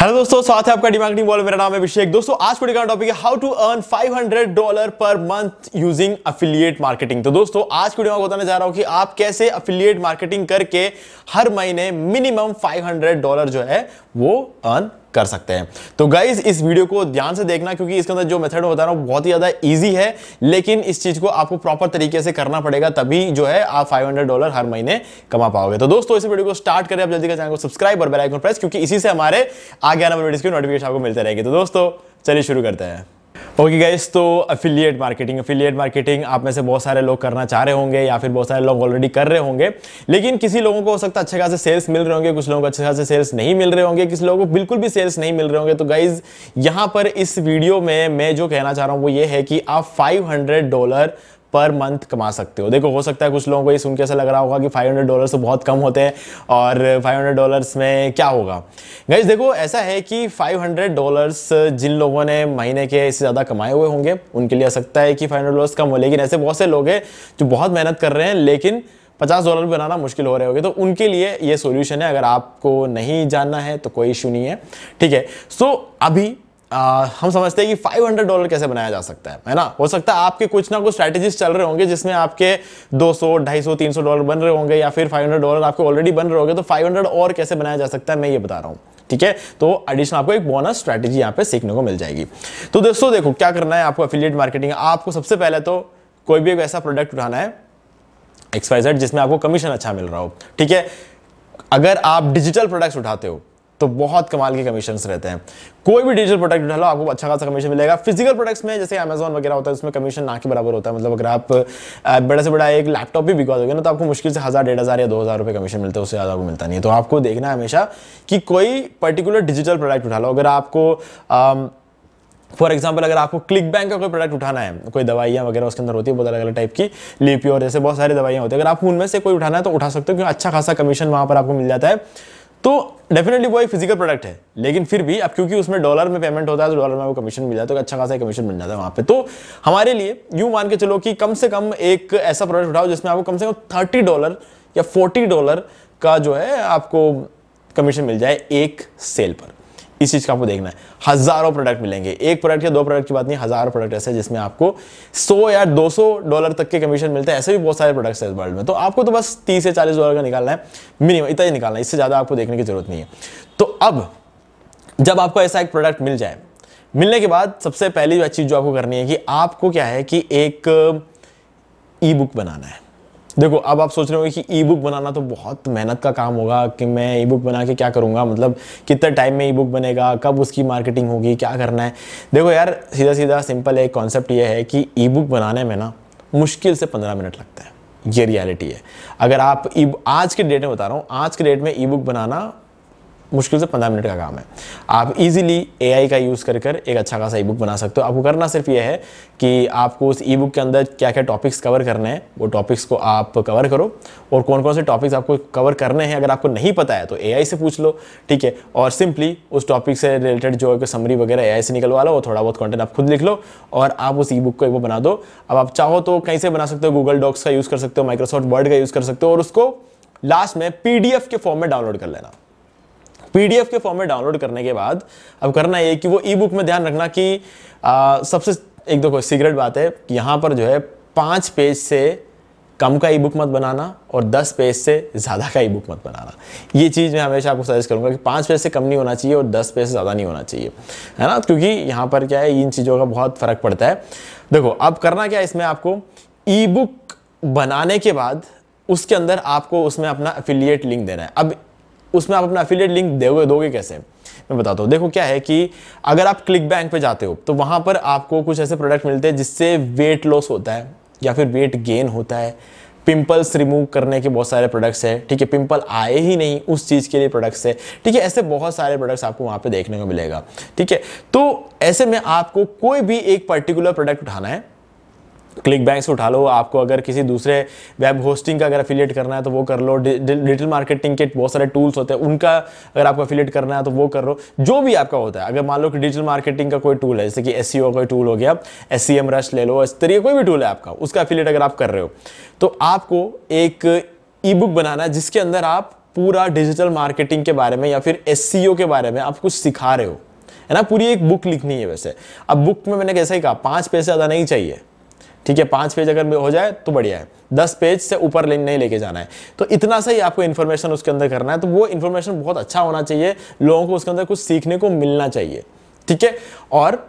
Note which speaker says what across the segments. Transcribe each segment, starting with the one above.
Speaker 1: hello दोस्तों साथ है आपका डिमार्किंग वॉल मेरा नाम है अभिषेक दोस्तों आज पड़ी का टॉपिक है how to earn 500 dollar per month using affiliate marketing तो दोस्तों आज की वीडियो बताने जा रहा हूं कि आप कैसे अफिलियट मार्केटिंग करके हर महीने मिनिमम 500 डॉलर जो है वो अर्न कर सकते हैं तो गाइज इस वीडियो को ध्यान से देखना क्योंकि इसके अंदर जो मेथड बता रहा हूँ बहुत ही ज़्यादा ईजी है लेकिन इस चीज़ को आपको प्रॉपर तरीके से करना पड़ेगा तभी जो है आप 500 डॉलर हर महीने कमा पाओगे तो दोस्तों इस वीडियो को स्टार्ट करें आप जल्दी का चैनल को सब्सक्राइब और बेलाइकन प्रेस क्योंकि इसी से हमारे आगे आने वाले वीडियो की नोटिफिकेशन आपको मिलते रहेगी तो दोस्तों चलिए शुरू करते हैं ओके गाइस तो अफिलियट मार्केटिंग अफिलियट मार्केटिंग आप में से बहुत सारे लोग करना चाह रहे होंगे या फिर बहुत सारे लोग ऑलरेडी कर रहे होंगे लेकिन किसी लोगों को हो सकता है अच्छे खासे सेल्स मिल रहे होंगे कुछ लोगों को अच्छे खासे सेल्स नहीं मिल रहे होंगे किसी लोगों को बिल्कुल भी सेल्स नहीं मिल रहे होंगे तो गाइज यहाँ पर इस वीडियो में मैं जो कहना चाह रहा हूँ वो ये है कि आप फाइव डॉलर पर मंथ कमा सकते हो देखो हो सकता है कुछ लोगों को ये सुन के ऐसा लग रहा होगा कि 500 डॉलर तो बहुत कम होते हैं और 500 डॉलर्स में क्या होगा गैस देखो ऐसा है कि 500 डॉलर्स जिन लोगों ने महीने के इससे ज़्यादा कमाए हुए होंगे उनके लिए सकता है कि 500 डॉलर्स कम हो लेकिन ऐसे बहुत से लोग हैं जो बहुत मेहनत कर रहे हैं लेकिन पचास डॉलर भी बनाना मुश्किल हो रहे होगे तो उनके लिए ये सोल्यूशन है अगर आपको नहीं जानना है तो कोई इशू नहीं है ठीक है सो so, अभी आ, हम समझते हैं कि 500 डॉलर कैसे बनाया जा सकता है है ना हो सकता है आपके कुछ ना कुछ स्ट्रैटेजीज चल रहे होंगे जिसमें आपके 200, 250, 300 डॉलर बन रहे होंगे या फिर 500 डॉलर आपके ऑलरेडी बन रहे होंगे तो 500 और कैसे बनाया जा सकता है मैं ये बता रहा हूँ ठीक है तो एडिशनल आपको एक बोनस स्ट्रैटेजी यहाँ पे सीखने को मिल जाएगी तो दोस्तों देखो क्या करना है आपको अफिलियट मार्केटिंग आपको सबसे पहले तो कोई भी एक ऐसा प्रोडक्ट उठाना है एक्सपाइजेड जिसमें आपको कमीशन अच्छा मिल रहा हो ठीक है अगर आप डिजिटल प्रोडक्ट्स उठाते हो तो बहुत कमाल के कमीशन रहते हैं कोई भी डिजिटल प्रोडक्ट डालो आपको अच्छा खासा कमीशन मिलेगा फिजिकल प्रोडक्ट्स में जैसे अमेजोन वगैरह होता है उसमें कमीशन ना के बराबर होता है मतलब अगर आप बड़े से बड़ा एक लैपटॉप भी बिका दोगे ना तो आपको मुश्किल से हज़ार डेढ़ हज़ार या दो हज़ार रुपये कमीशन मिलता है उससे ज़्यादा आपको मिलता नहीं है तो आपको देखना है हमेशा कि कोई पर्टिकुलर डिजिटल प्रोडक्ट उठा लो अगर आपको फॉर एग्जाम्पल अगर आपको क्लिक बैंक का कोई प्रोडक्ट उठाना है कोई दवाइयाँ वगैरह उसके अंदर होती है बहुत अलग अलग टाइप की लिपियोर जैसे बहुत सारी दवाइयाँ होती है अगर आपको उनमें से कोई उठाना है तो उठा सकते हो क्योंकि अच्छा खासा कमीशन वहाँ पर आपको मिल जाता है तो डेफिनेटली वो एक फिजिकल प्रोडक्ट है लेकिन फिर भी अब क्योंकि उसमें डॉलर में पेमेंट होता है तो डॉलर में आपको कमीशन मिल जाता है तो अच्छा खासा कमीशन मिल जाता है वहाँ पे तो हमारे लिए यू मान के चलो कि कम से कम एक ऐसा प्रोडक्ट उठाओ जिसमें आपको कम से कम थर्टी डॉलर या फोर्टी डॉलर का जो है आपको कमीशन मिल जाए एक सेल पर इस चीज़ का आपको देखना है हज़ारों प्रोडक्ट मिलेंगे एक प्रोडक्ट या दो प्रोडक्ट की बात नहीं हज़ारों प्रोडक्ट ऐसे जिसमें आपको 100 या 200 डॉलर तक के कमीशन मिलते हैं ऐसे भी बहुत सारे प्रोडक्ट्स हैं इस वर्ल्ड में तो आपको तो बस 30 से 40 डॉलर का निकालना है मिनिमम इतना ही निकालना है इससे ज़्यादा आपको देखने की ज़रूरत नहीं है तो अब जब आपको ऐसा एक प्रोडक्ट मिल जाए मिलने के बाद सबसे पहली चीज़ जो आपको करनी है कि आपको क्या है कि एक ई बुक बनाना है देखो अब आप सोच रहे होंगे कि ई बुक बनाना तो बहुत मेहनत का काम होगा कि मैं ई बुक बना के क्या करूँगा मतलब कितने टाइम में ई बुक बनेगा कब उसकी मार्केटिंग होगी क्या करना है देखो यार सीधा सीधा सिंपल एक कॉन्सेप्ट यह है कि ई बुक बनाने में ना मुश्किल से पंद्रह मिनट लगता है ये रियलिटी है अगर आप आज के डेट में बता रहा हूँ आज के डेट में ई बुक बनाना मुश्किल से पंद्रह मिनट का काम है आप इजीली एआई का यूज़ कर कर एक अच्छा खासा ई बुक बना सकते हो आपको करना सिर्फ ये है कि आपको उस ई बुक के अंदर क्या क्या टॉपिक्स कवर करने हैं वो टॉपिक्स को आप कवर करो और कौन कौन से टॉपिक्स आपको कवर करने हैं अगर आपको नहीं पता है तो ए से पूछ लो ठीक है और सिंपली उस टॉपिक से रिलेटेड जो है समरी वगैरह ए से निकलवा लो थोड़ा बहुत कॉन्टेंट आप खुद लिख लो और आप उस ई बुक को एक बार बना दो अब आप चाहो तो कहीं से बना सकते हो गूगल डॉक्स का यूज़ कर सकते हो माइक्रोसॉफ्ट वर्ड का यूज़ कर सकते हो और उसको लास्ट में पीडीएफ के फॉर्म में डाउनलोड कर लेना पीडीएफ के फॉर्म में डाउनलोड करने के बाद अब करना ये कि वो ई बुक में ध्यान रखना कि आ, सबसे एक देखो सीक्रेट बात है यहाँ पर जो है पाँच पेज से कम का ई बुक मत बनाना और दस पेज से ज़्यादा का ई बुक मत बनाना ये चीज़ मैं हमेशा आपको सजेस्ट करूँगा कि पाँच पेज से कम नहीं होना चाहिए और दस पेज से ज़्यादा नहीं होना चाहिए है ना क्योंकि यहाँ पर क्या है इन चीज़ों का बहुत फ़र्क पड़ता है देखो अब करना क्या है इसमें आपको ई बुक बनाने के बाद उसके अंदर आपको उसमें अपना अफिलिएट लिंक देना है अब उसमें आप अपना एफिलिएट लिंक दे हुए दोगे कैसे मैं बताता हूँ देखो क्या है कि अगर आप क्लिक बैंक पर जाते हो तो वहाँ पर आपको कुछ ऐसे प्रोडक्ट मिलते हैं जिससे वेट लॉस होता है या फिर वेट गेन होता है पिंपल्स रिमूव करने के बहुत सारे प्रोडक्ट्स हैं ठीक है पिंपल आए ही नहीं उस चीज़ के लिए प्रोडक्ट्स है ठीक है ऐसे बहुत सारे प्रोडक्ट्स आपको वहाँ पे देखने को मिलेगा ठीक है तो ऐसे में आपको कोई भी एक पर्टिकुलर प्रोडक्ट उठाना है क्लिक बैंक से उठा लो आपको अगर किसी दूसरे वेब होस्टिंग का अगर अफिलेट करना है तो वो कर लो डिजिटल मार्केटिंग के बहुत सारे टूल्स होते हैं उनका अगर आपको अफिलेट करना है तो वो कर लो जो भी आपका होता है अगर मान लो कि डिजिटल मार्केटिंग का कोई टूल है जैसे कि एस e कोई टूल हो गया एस सी एम रश ले लो इस तरीके कोई भी टूल है आपका उसका अफिलेट अगर आप कर रहे हो तो आपको एक ई बुक बनाना है जिसके अंदर आप पूरा डिजिटल मार्केटिंग के बारे में या फिर एस e के बारे में आप कुछ सिखा रहे हो है ना पूरी एक बुक लिखनी है वैसे अब बुक में मैंने कैसे ही कहा पाँच पैसे ज़्यादा नहीं चाहिए ठीक है पांच पेज अगर हो जाए तो बढ़िया है दस पेज से ऊपर लिंक नहीं लेके जाना है तो इतना सा ही आपको इन्फॉर्मेशन उसके अंदर करना है तो वो इन्फॉर्मेशन बहुत अच्छा होना चाहिए लोगों को उसके अंदर कुछ सीखने को मिलना चाहिए ठीक है और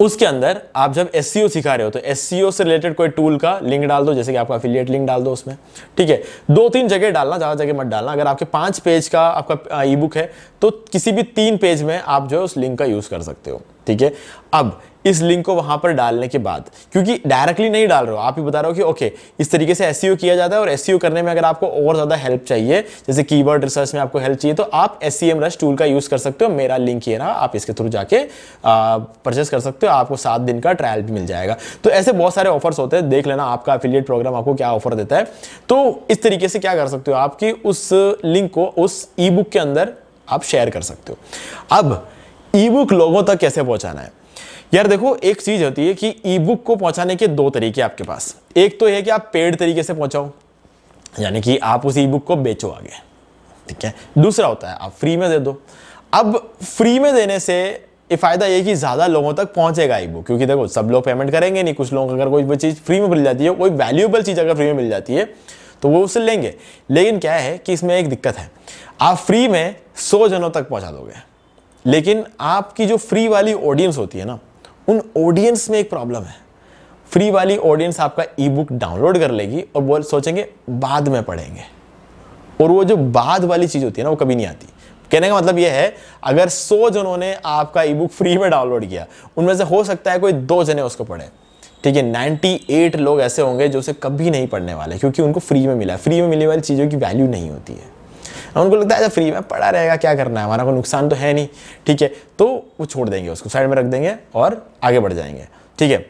Speaker 1: उसके अंदर आप जब एस सिखा रहे हो तो एस से रिलेटेड कोई टूल का लिंक डाल दो जैसे कि आपका अफिलियट लिंक डाल दो उसमें ठीक है दो तीन जगह डालना ज़्यादा जगह मत डालना अगर आपके पाँच पेज का आपका ई बुक है तो किसी भी तीन पेज में आप जो है उस लिंक का यूज़ कर सकते हो ठीक है अब इस लिंक को वहाँ पर डालने के बाद क्योंकि डायरेक्टली नहीं डाल रहे हो आप ही बता रहे हो कि ओके इस तरीके से एस e किया जाता है और एस e करने में अगर आपको और ज़्यादा हेल्प चाहिए जैसे कीवर्ड रिसर्च में आपको हेल्प चाहिए तो आप एस सी रश टूल का यूज़ कर सकते हो मेरा लिंक ये रहा आप इसके थ्रू जाके परचेस कर सकते हो आपको सात दिन का ट्रायल भी मिल जाएगा तो ऐसे बहुत सारे ऑफर्स होते हैं देख लेना आपका अफिलियट प्रोग्राम आपको क्या ऑफर देता है तो इस तरीके से क्या कर सकते हो आपकी उस लिंक को उस ई बुक के अंदर आप शेयर कर सकते हो अब ई बुक लोगों तक कैसे पहुंचाना है यार देखो एक चीज होती है कि ई बुक को पहुंचाने के दो तरीके आपके पास एक तो यह कि आप पेड तरीके से पहुंचाओ यानी कि आप उस ई बुक को बेचो आगे ठीक है दूसरा होता है आप फ्री में दे दो अब फ्री में देने से ये फ़ायदा ये कि ज़्यादा लोगों तक पहुंचेगा ई बुक क्योंकि देखो सब लोग पेमेंट करेंगे नहीं कुछ लोग अगर कोई चीज़ फ्री में मिल जाती है कोई वैल्यूएबल चीज़ अगर फ्री में मिल जाती है तो वो उसे लेंगे लेकिन क्या है कि इसमें एक दिक्कत है आप फ्री में सौ जनों तक पहुँचा दोगे लेकिन आपकी जो फ्री वाली ऑडियंस होती है ना उन ऑडियंस में एक प्रॉब्लम है फ्री वाली ऑडियंस आपका ई बुक डाउनलोड कर लेगी और वो सोचेंगे बाद में पढ़ेंगे और वो जो बाद वाली चीज़ होती है ना वो कभी नहीं आती कहने का मतलब ये है अगर सौ जनों ने आपका ई बुक फ्री में डाउनलोड किया उनमें से हो सकता है कोई दो जने उसको पढ़े ठीक है एट लोग ऐसे होंगे जो उसे कभी नहीं पढ़ने वाले क्योंकि उनको फ्री में मिला है फ्री में मिलने वाली चीज़ों की वैल्यू नहीं होती है अब उनको लगता है अच्छा फ्री में पड़ा रहेगा क्या करना है हमारा कोई नुकसान तो है नहीं ठीक है तो वो छोड़ देंगे उसको साइड में रख देंगे और आगे बढ़ जाएंगे ठीक है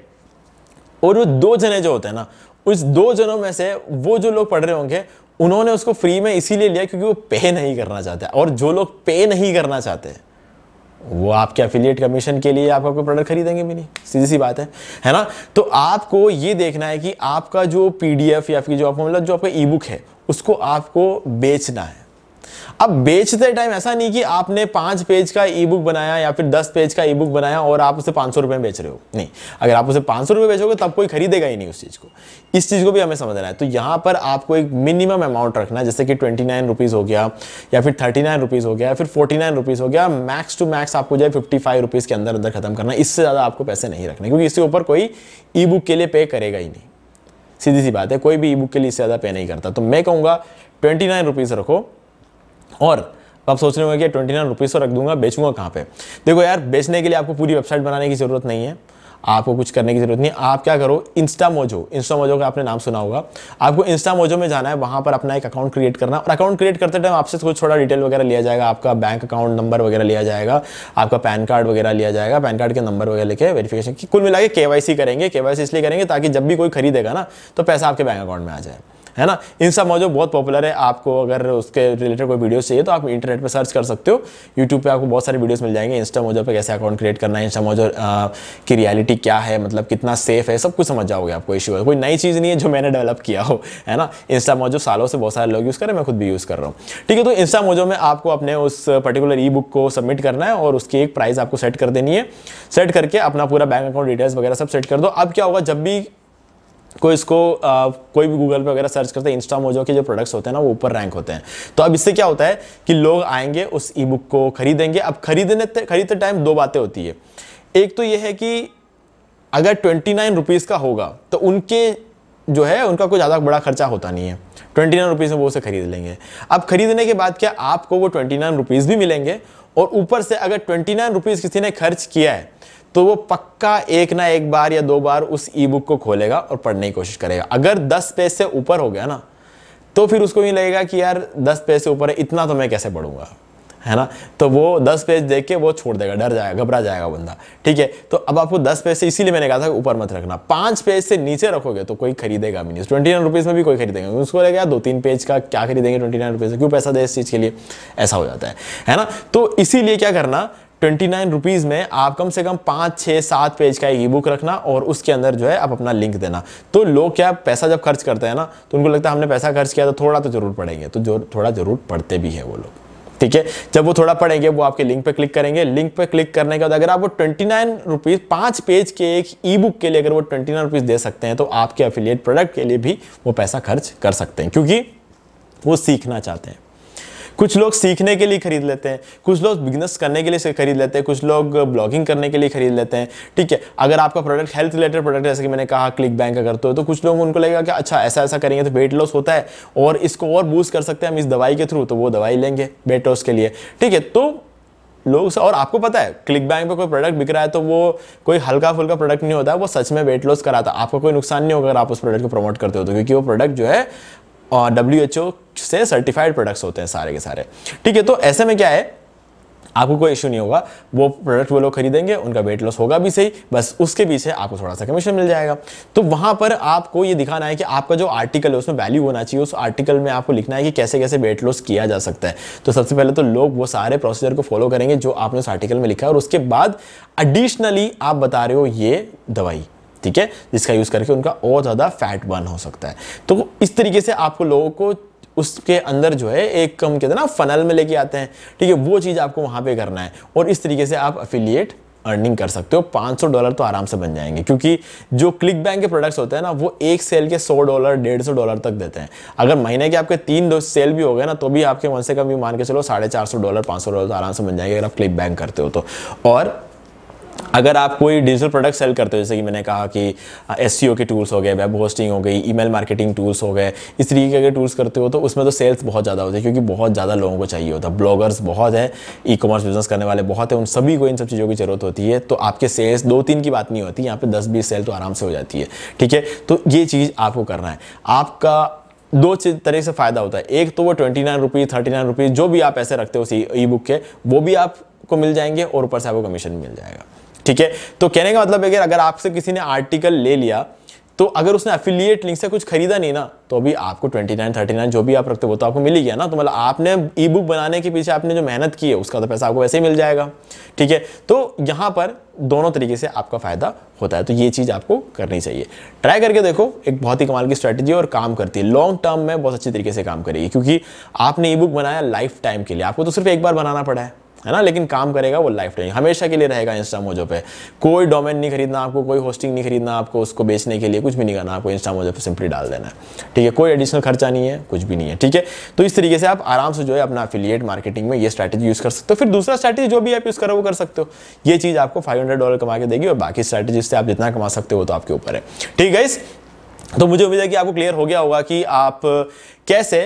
Speaker 1: और वो दो जने जो होते हैं ना उस दो जनों में से वो जो लोग पढ़ रहे होंगे उन्होंने उसको फ्री में इसीलिए लिया क्योंकि वो पे नहीं करना चाहते और जो लोग पे नहीं करना चाहते वो आपके अफिलियट कमीशन के लिए आपका कोई प्रोडक्ट खरीदेंगे भी नहीं सीधी सी बात है है ना तो आपको ये देखना है कि आपका जो पीडीएफ या फिर जो आपको मतलब जो आपका ई बुक है उसको आपको बेचना है अब बेचते टाइम ऐसा नहीं कि आपने पांच पेज का ई बुक बनाया या फिर दस पेज का ई बुक बनाया और आप उसे पांच सौ रुपए में बेच रहे हो नहीं अगर आप उसे पांच सौ रुपए बेचोगे तब कोई खरीदेगा ही नहीं उस चीज़ को इस चीज़ को भी हमें समझना है तो यहां पर आपको एक मिनिमम अमाउंट रखना है जैसे कि ट्वेंटी नाइन रुपीज़ हो गया या फिर थर्टी नाइन रुपीज़ हो गया या फिर फोर्टी नाइन रुपीज़ हो गया मैक्स टू मैक्स आपको जो है फिफ्टी फाइव रुपीज़ के अंदर अंदर खत्म करना इससे ज़्यादा आपको पैसे नहीं रखने क्योंकि इसके ऊपर कोई ई बुक के लिए पे करेगा ही नहीं सीधी सी बात है कोई भी ई बुक के लिए इससे ज़्यादा पे नहीं करता तो मैं कहूंगा ट्वेंटी नाइन रुपीज़ रखो और आप सोच रहे होंगे कि ट्वेंटी नाइन रुपीज़ तो रख दूंगा बेचूंगा कहाँ पे देखो यार बेचने के लिए आपको पूरी वेबसाइट बनाने की ज़रूरत नहीं है आपको कुछ करने की ज़रूरत नहीं आप क्या करो इंस्टा मोजो इंस्टा मोजो का आपने नाम सुना होगा आपको इंस्टा मोजो में जाना है वहाँ पर अपना एक अकाउंट क्रिएट करना और अकाउंट क्रिएट करते टाइम आपसे कुछ थोड़ा डिटेल वगैरह लिया जाएगा आपका बैंक अकाउंट नंबर वगैरह लिया जाएगा आपका पैन कार्ड वगैरह लिया जाएगा पैन कार्ड के नंबर वगैरह लेके वेरीफिकेशन कुल मिला के वाई करेंगे के इसलिए करेंगे ताकि जब भी कोई खरीदेगा ना तो पैसा आपके बैंक अकाउंट में आ जाए है ना इन सब मौजूद बहुत पॉपुलर है आपको अगर उसके रिलेटेड कोई वीडियो चाहिए तो आप इंटरनेट पर सर्च कर सकते हो यूट्यूब पर आपको बहुत सारे वीडियोज़ मिल जाएंगे इंस्टा मोजो पर कैसे अकाउंट क्रिएट करना है इंस्टा मोजो की रियलिटी क्या है मतलब कितना सेफ है सब कुछ समझ जाओगे आपको इशू है कोई नई चीज़ नहीं है जो मैंने डेवलप किया हो है ना इंस्टा मोजो सालों से बहुत सारे लोग यूज़ करें मैं खुद भी यूज़ कर रहा हूँ ठीक है तो इंस्टा मोजो में आपको अपने उस पर्टिकुलर ई बुक को सबमिट करना है और उसकी एक प्राइस आपको सेट कर देनी है सेट करके अपना पूरा बैंक अकाउंट डिटेल्स वगैरह सब सेट कर दो अब क्या होगा जब भी कोई इसको आ, कोई भी गूगल पे वगैरह सर्च करते हैं इंस्टा मोजो के जो प्रोडक्ट्स होते हैं ना वो ऊपर रैंक होते हैं तो अब इससे क्या होता है कि लोग आएंगे उस ई बुक को खरीदेंगे अब खरीदने खरीदते टाइम दो बातें होती है एक तो ये है कि अगर ट्वेंटी नाइन रुपीज़ का होगा तो उनके जो है उनका कोई ज़्यादा बड़ा खर्चा होता नहीं है ट्वेंटी नाइन रुपीज़ में वो उसे खरीद लेंगे अब खरीदने के बाद क्या आपको वो ट्वेंटी नाइन रुपीज़ भी मिलेंगे और ऊपर से अगर ट्वेंटी नाइन रुपीज़ किसी ने खर्च किया है तो वो पक्का एक ना एक बार या दो बार उस ई बुक को खोलेगा और पढ़ने की कोशिश करेगा अगर दस पेज से ऊपर हो गया ना तो फिर उसको ये लगेगा कि यार दस पेज से ऊपर है इतना तो मैं कैसे पढ़ूंगा है ना तो वो दस पेज देख के वो छोड़ देगा डर जाएगा घबरा जाएगा बंदा ठीक है तो अब आपको दस पेज से इसीलिए मैंने कहा था ऊपर मत रखना पांच पेज से नीचे रखोगे तो कोई खरीदेगा भी नहीं ट्वेंटी नाइन रुपीज़ में भी कोई खरीदेगा उसको लगेगा दो तीन पेज का क्या खरीदेंगे ट्वेंटी नाइन रुपीज़ क्यों पैसा दे इस चीज़ के लिए ऐसा हो जाता है है ना तो इसीलिए क्या करना ट्वेंटी नाइन रुपीज़ में आप कम से कम पाँच छः सात पेज का ई बुक रखना और उसके अंदर जो है आप अपना लिंक देना तो लोग क्या पैसा जब खर्च करते हैं ना तो उनको लगता है हमने पैसा खर्च किया तो थोड़ा तो ज़रूर पड़ेंगे तो जो थोड़ा ज़रूर पढ़ते भी हैं वो लोग ठीक है जब वो थोड़ा पढ़ेंगे वो आपके लिंक पे क्लिक करेंगे लिंक पे क्लिक करने के बाद अगर आप वो ट्वेंटी नाइन रुपीज़ पाँच पेज के एक ई बुक के लिए अगर वो ट्वेंटी नाइन रुपीज़ दे सकते हैं तो आपके अफिलिएट प्रोडक्ट के लिए भी वो पैसा खर्च कर सकते हैं क्योंकि वो सीखना चाहते हैं कुछ लोग सीखने के लिए खरीद लेते हैं कुछ लोग बिजनेस करने के लिए खरीद लेते हैं कुछ लोग ब्लॉगिंग करने के लिए खरीद लेते हैं ठीक है अगर आपका प्रोडक्ट हेल्थ रिलेटेड प्रोडक्ट जैसे कि मैंने कहा क्लिक बैंक का करते हो तो कुछ लोग उनको लगेगा कि अच्छा ऐसा ऐसा करेंगे तो वेट लॉस होता है और इसको और बूस्ट कर सकते हैं हम इस दवाई के थ्रू तो वो दवाई लेंगे वेट लॉस के लिए ठीक है तो लोग और आपको पता है क्लिक बैंक पर कोई प्रोडक्ट बिक रहा है तो वो कोई हल्का फुल्का प्रोडक्ट नहीं होता है वो सच में वेट लॉस कराता है आपको कोई नुकसान नहीं होगा अगर आप उस प्रोडक्ट को प्रमोट करते हो तो क्योंकि वो प्रोडक्ट जो है और डब्ल्यू से सर्टिफाइड प्रोडक्ट्स होते हैं सारे के सारे ठीक है तो ऐसे में क्या है आपको कोई इश्यू नहीं होगा वो प्रोडक्ट वो लोग खरीदेंगे उनका वेट लॉस होगा भी सही बस उसके पीछे आपको थोड़ा सा कमीशन मिल जाएगा तो वहाँ पर आपको ये दिखाना है कि आपका जो आर्टिकल है उसमें वैल्यू होना चाहिए उस आर्टिकल में आपको लिखना है कि कैसे कैसे वेट लॉस किया जा सकता है तो सबसे पहले तो लोग वो सारे प्रोसीजर को फॉलो करेंगे जो आपने उस आर्टिकल में लिखा है और उसके बाद एडिशनली आप बता रहे हो ये दवाई ठीक है जिसका यूज़ करके उनका और ज़्यादा फैट बर्न हो सकता है तो इस तरीके से आपको लोगों को उसके अंदर जो है एक कम कहते हैं ना फनल में लेके आते हैं ठीक है वो चीज़ आपको वहाँ पे करना है और इस तरीके से आप अफिलिएट अर्निंग कर सकते हो 500 डॉलर तो आराम से बन जाएंगे क्योंकि जो क्लिक बैंक के प्रोडक्ट्स होते हैं ना वो एक सेल के 100 डॉलर डेढ़ सौ डॉलर तक देते हैं अगर महीने के आपके तीन दो सेल भी हो गए ना तो भी आपके मन से कम भी मान के चलो साढ़े चार सौ डॉलर पाँच सौ डॉलर तो आराम से बन जाएंगे अगर आप क्लिक बैंक करते हो तो और अगर आप कोई डिजिटल प्रोडक्ट सेल करते हो जैसे कि मैंने कहा कि एस e के टूल्स हो गए वेब होस्टिंग हो गई ईमेल मार्केटिंग टूल्स हो गए इस तरीके के अगर टूल्स करते हो तो उसमें तो सेल्स बहुत ज़्यादा होती है क्योंकि बहुत ज़्यादा लोगों को चाहिए होता है ब्लॉगर्स बहुत है ई कॉमर्स बिजनेस करने वाले बहुत है उन सभी को इन सब चीज़ों की ज़रूरत होती है तो आपके सेल्स दो तीन की बात नहीं होती यहाँ पर दस बीस सेल तो आराम से हो जाती है ठीक है तो ये चीज़ आपको करना है आपका दो तरह से फ़ायदा होता है एक तो वो twenty nine rupees thirty nine rupees जो भी आप ऐसे रखते हो ई बुक के वो भी आपको मिल जाएंगे और ऊपर से आपको कमीशन मिल जाएगा ठीक है तो कहने का मतलब है कि अगर आपसे किसी ने आर्टिकल ले लिया तो अगर उसने अफिलियट लिंक से कुछ खरीदा नहीं ना तो अभी आपको 29, 39 जो भी आप रखते हो तो आपको मिल ही गया ना तो मतलब आपने ई बुक बनाने के पीछे आपने जो मेहनत की है उसका तो पैसा आपको वैसे ही मिल जाएगा ठीक है तो यहाँ पर दोनों तरीके से आपका फ़ायदा होता है तो ये चीज़ आपको करनी चाहिए ट्राई करके देखो एक बहुत ही कमाल की स्ट्रैटेजी और काम करती है लॉन्ग टर्म में बहुत अच्छी तरीके से काम करेगी क्योंकि आपने ई बुक बनाया लाइफ टाइम के लिए आपको तो सिर्फ एक बार बनाना पड़ा है है ना लेकिन काम करेगा वो लाइफ टाइम हमेशा के लिए रहेगा इंस्टा मोजो पे कोई डोमेन नहीं खरीदना आपको कोई होस्टिंग नहीं खरीदना आपको उसको बेचने के लिए कुछ भी नहीं करना आपको इंस्टा मोजो पे सिंपली डाल देना है ठीक है कोई एडिशनल खर्चा नहीं है कुछ भी नहीं है ठीक है तो इस तरीके से आप आराम से जो है अपना अफिलियट मार्केटिंग में ये स्ट्रैटेजी यूज़ कर सकते हो फिर दूसरा स्ट्रैटेजी जो भी आप यूज़ करो वो कर सकते हो ये चीज़ आपको फाइव डॉलर कमा के देगी और बाकी स्ट्रैटेजी से आप जितना कमा सकते हो तो आपके ऊपर है ठीक है इस तो मुझे उम्मीद है कि आपको क्लियर हो गया होगा कि आप कैसे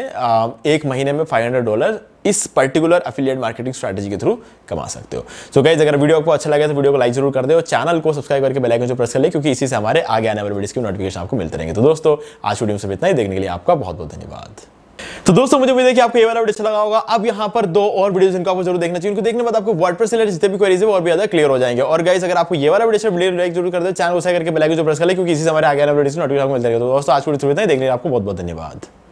Speaker 1: एक महीने में 500 डॉलर इस पर्टिकुलर अफिलियट मार्केटिंग स्ट्रैटेजी के थ्रू कमा सकते हो सो so गाइज अगर वीडियो आपको अच्छा लगे तो वीडियो को लाइक जरूर कर दो चैनल को सब्सक्राइब करके बेलाइकन जो प्रेस कर ले क्योंकि इसी से हमारे आगे आने वाले वीडियो की नोटिफिकेशन आपको मिलते रहेंगे तो दोस्तों आज वीडियो में सब इतना ही देखने के लिए आपका बहुत बहुत धन्यवाद तो दोस्तों मुझे उम्मीद है कि आपको ये वाला वीडियो अच्छा लगा होगा अब यहाँ पर दो और वीडियोस इनको आपको जरूर देखना चाहिए उनको देखने बाद आपको वर्ड पर सिलेट जितने भी क्वेरीज है और भी ज्यादा क्लियर हो जाएंगे और गाइस अगर आपको ये वाला वीडियो वीडियो लाइक जरूर कर दे चैनल को करके बेल जो प्रेस कर ले क्योंकि इसी से हमारे आगे आने वीडियो नोटिफिकेशन मिलते रहेगा तो दोस्तों आज वीडियो देखने आपको बहुत बहुत धन्यवाद